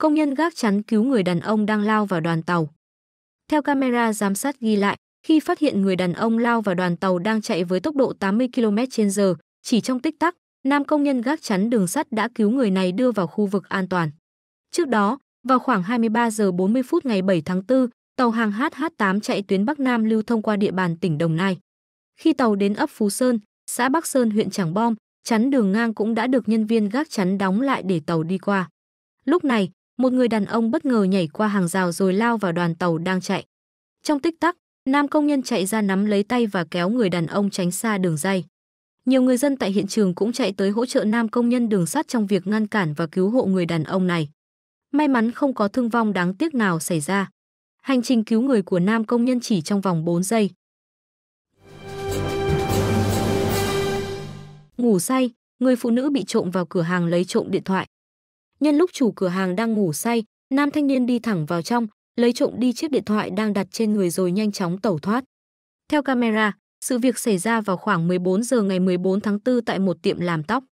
Công nhân gác chắn cứu người đàn ông đang lao vào đoàn tàu. Theo camera giám sát ghi lại, khi phát hiện người đàn ông lao vào đoàn tàu đang chạy với tốc độ 80 km/h, chỉ trong tích tắc, nam công nhân gác chắn đường sắt đã cứu người này đưa vào khu vực an toàn. Trước đó, vào khoảng 23 giờ 40 phút ngày 7 tháng 4, tàu hàng HH8 chạy tuyến Bắc Nam lưu thông qua địa bàn tỉnh Đồng Nai. Khi tàu đến ấp Phú Sơn, xã Bắc Sơn huyện Trảng Bom, chắn đường ngang cũng đã được nhân viên gác chắn đóng lại để tàu đi qua. Lúc này, một người đàn ông bất ngờ nhảy qua hàng rào rồi lao vào đoàn tàu đang chạy. Trong tích tắc, nam công nhân chạy ra nắm lấy tay và kéo người đàn ông tránh xa đường dây. Nhiều người dân tại hiện trường cũng chạy tới hỗ trợ nam công nhân đường sắt trong việc ngăn cản và cứu hộ người đàn ông này. May mắn không có thương vong đáng tiếc nào xảy ra. Hành trình cứu người của nam công nhân chỉ trong vòng 4 giây. Ngủ say, người phụ nữ bị trộm vào cửa hàng lấy trộm điện thoại. Nhân lúc chủ cửa hàng đang ngủ say, nam thanh niên đi thẳng vào trong, lấy trộm đi chiếc điện thoại đang đặt trên người rồi nhanh chóng tẩu thoát. Theo camera, sự việc xảy ra vào khoảng 14 giờ ngày 14 tháng 4 tại một tiệm làm tóc.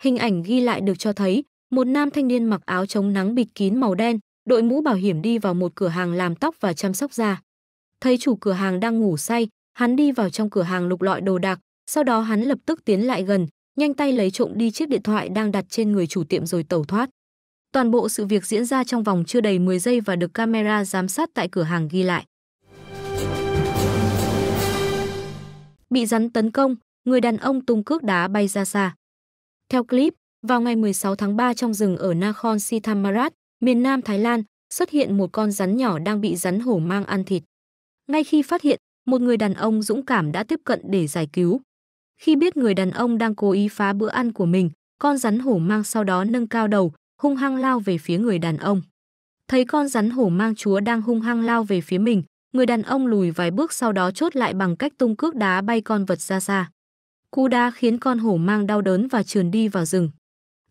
Hình ảnh ghi lại được cho thấy, một nam thanh niên mặc áo chống nắng bịt kín màu đen, đội mũ bảo hiểm đi vào một cửa hàng làm tóc và chăm sóc da. Thấy chủ cửa hàng đang ngủ say, hắn đi vào trong cửa hàng lục lọi đồ đạc, sau đó hắn lập tức tiến lại gần, nhanh tay lấy trộm đi chiếc điện thoại đang đặt trên người chủ tiệm rồi tẩu thoát. Toàn bộ sự việc diễn ra trong vòng chưa đầy 10 giây và được camera giám sát tại cửa hàng ghi lại. Bị rắn tấn công, người đàn ông tung cước đá bay ra xa. Theo clip, vào ngày 16 tháng 3 trong rừng ở Nakhon Sithamarat, miền Nam Thái Lan, xuất hiện một con rắn nhỏ đang bị rắn hổ mang ăn thịt. Ngay khi phát hiện, một người đàn ông dũng cảm đã tiếp cận để giải cứu. Khi biết người đàn ông đang cố ý phá bữa ăn của mình, con rắn hổ mang sau đó nâng cao đầu, hung hăng lao về phía người đàn ông. Thấy con rắn hổ mang chúa đang hung hăng lao về phía mình, người đàn ông lùi vài bước sau đó chốt lại bằng cách tung cước đá bay con vật ra xa. Cú đá khiến con hổ mang đau đớn và trườn đi vào rừng.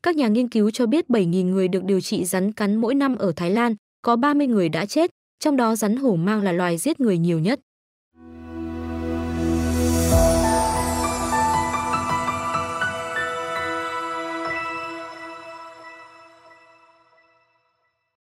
Các nhà nghiên cứu cho biết 7.000 người được điều trị rắn cắn mỗi năm ở Thái Lan, có 30 người đã chết, trong đó rắn hổ mang là loài giết người nhiều nhất.